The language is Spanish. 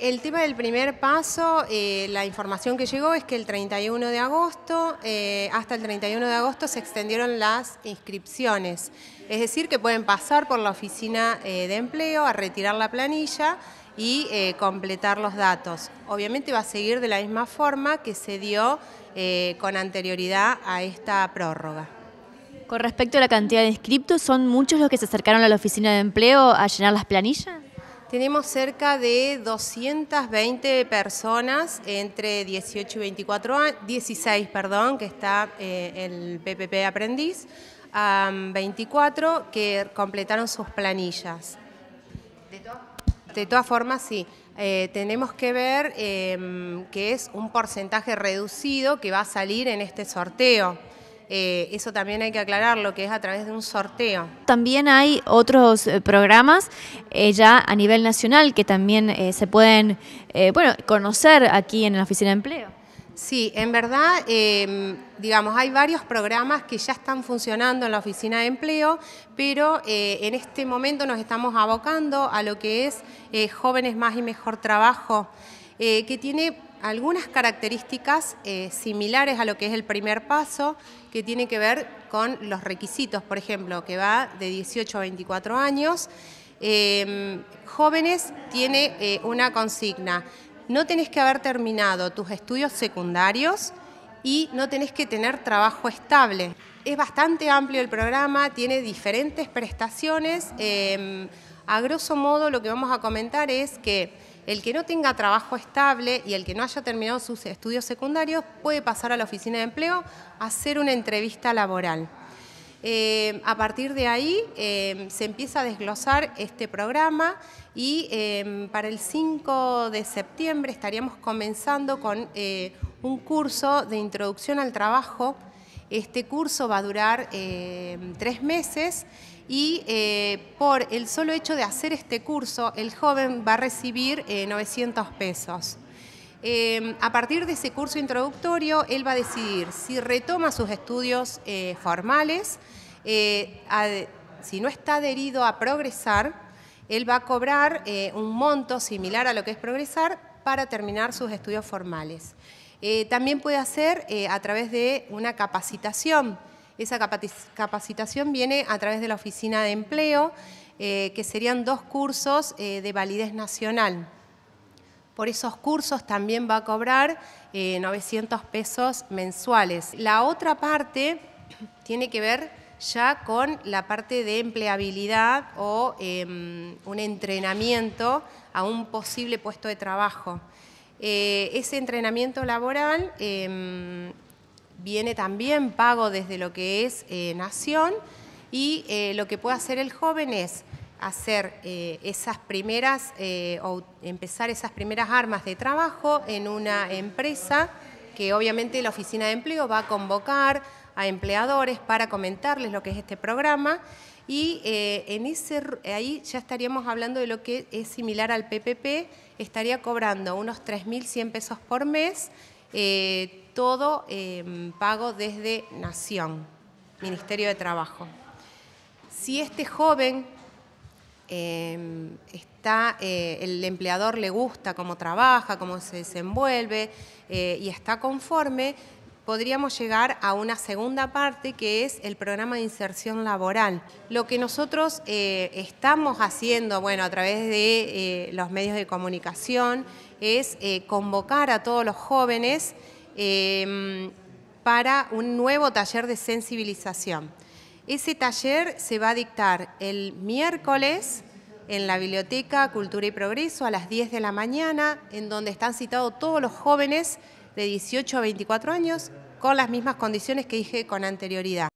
El tema del primer paso, eh, la información que llegó es que el 31 de agosto, eh, hasta el 31 de agosto se extendieron las inscripciones. Es decir, que pueden pasar por la oficina eh, de empleo a retirar la planilla y completar los datos. Obviamente va a seguir de la misma forma que se dio con anterioridad a esta prórroga. Con respecto a la cantidad de inscriptos, ¿son muchos los que se acercaron a la oficina de empleo a llenar las planillas? Tenemos cerca de 220 personas entre 18 y 24 16, perdón, que está eh, el PPP Aprendiz, 24 que completaron sus planillas. ¿De todas? formas, sí. Eh, tenemos que ver eh, que es un porcentaje reducido que va a salir en este sorteo. Eh, eso también hay que aclarar, lo que es a través de un sorteo. También hay otros eh, programas eh, ya a nivel nacional que también se pueden bueno, conocer aquí en la Oficina de Empleo. Sí, en verdad, em, digamos, hay varios programas que ya están funcionando en la Oficina de Empleo, pero en este momento nos estamos abocando a lo que es Jóvenes Más y Mejor Trabajo. Eh, que tiene algunas características eh, similares a lo que es el primer paso, que tiene que ver con los requisitos, por ejemplo, que va de 18 a 24 años. Em, jóvenes tiene eh, una consigna, no tenés que haber terminado tus estudios secundarios y no tenés que tener trabajo estable. Es bastante amplio el programa, tiene diferentes prestaciones. Em, a grosso modo lo que vamos a comentar es que el que no tenga trabajo estable y el que no haya terminado sus estudios secundarios puede pasar a la oficina de empleo a hacer una entrevista laboral. Eh, a partir de ahí eh, se empieza a desglosar este programa y eh, para el 5 de septiembre estaríamos comenzando con un curso de introducción al trabajo. Este curso va a durar tres meses y eh, por el solo hecho de hacer este curso, el joven va a recibir 900 eh, pesos. Em, a partir de ese curso introductorio, él va a decidir si retoma sus estudios eh, formales, si no está adherido a progresar, él va a cobrar un monto similar a lo que es progresar para terminar sus estudios formales. también puede hacer a través de una capacitación esa capacitación viene a través de la Oficina de Empleo, eh, que serían dos cursos eh, de validez nacional. Por esos cursos también va a cobrar 900 eh, pesos mensuales. La otra parte tiene que ver ya con la parte de empleabilidad o em, un entrenamiento a un posible puesto de trabajo. ese entrenamiento laboral em, viene también pago desde lo que es eh, Nación y eh, lo que puede hacer el joven es hacer eh, esas primeras o empezar esas primeras armas de trabajo en una empresa que obviamente la oficina de empleo va a convocar a empleadores para comentarles lo que es este programa y en ese, ahí ya estaríamos hablando de lo que es similar al PPP, estaría cobrando unos 3.100 pesos por mes eh, todo em, pago desde Nación, Ministerio de Trabajo. Si este joven em, está, eh, el empleador le gusta cómo trabaja, cómo se desenvuelve eh, y está conforme, podríamos llegar a una segunda parte que es el programa de inserción laboral. Lo que nosotros eh, estamos haciendo, bueno, a través de eh, los medios de comunicación, es eh, convocar a todos los jóvenes em, para un nuevo taller de sensibilización. Ese taller se va a dictar el miércoles en la Biblioteca Cultura y Progreso a las 10 de la mañana, en donde están citados todos los jóvenes de 18 a 24 años con las mismas condiciones que dije con anterioridad.